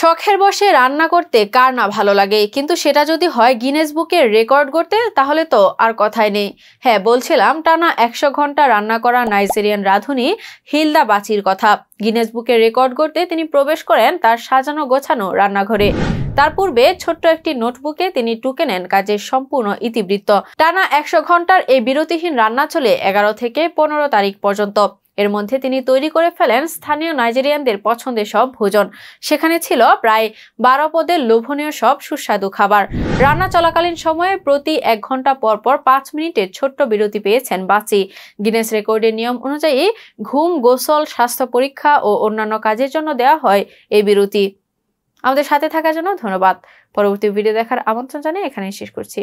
শখের বসে রান্না করতে কার না ভালো লাগে কিন্তু সেটা যদি হয় গিনেস বুকে রেকর্ড করতে তাহলে তো আর কথাই নেই হ্যাঁ বলছিলাম টানা একশো ঘন্টা রান্না করা নাইজেরিয়ান রাঁধুনি হিলদা বাচির কথা গিনেস বুকে রেকর্ড করতে তিনি প্রবেশ করেন তার সাজানো গোছানো রান্নাঘরে তার পূর্বে ছোট্ট একটি নোটবুকে তিনি টুকে নেন কাজের সম্পূর্ণ ইতিবৃত্ত টানা একশো ঘন্টার এই বিরতিহীন রান্না চলে এগারো থেকে পনেরো তারিখ পর্যন্ত এর মধ্যে তিনি তৈরি করে ফেলেন স্থানীয় নাইজেরিয়ানদের পছন্দের সব ভোজন সেখানে ছিল প্রায় বারো পদের লোভনীয় সব সুস্বাদু খাবার রান্না চলাকালীন সময়ে প্রতি এক ঘন্টা পর পর পাঁচ মিনিটের ছোট্ট বিরতি পেয়েছেন বাচি গিনেস রেকর্ডের নিয়ম অনুযায়ী ঘুম গোসল স্বাস্থ্য পরীক্ষা ও অন্যান্য কাজের জন্য দেওয়া হয় এই বিরতি আমাদের সাথে থাকার জন্য ধন্যবাদ পরবর্তী ভিডিও দেখার আমন্ত্রণ জানিয়ে এখানেই শেষ করছি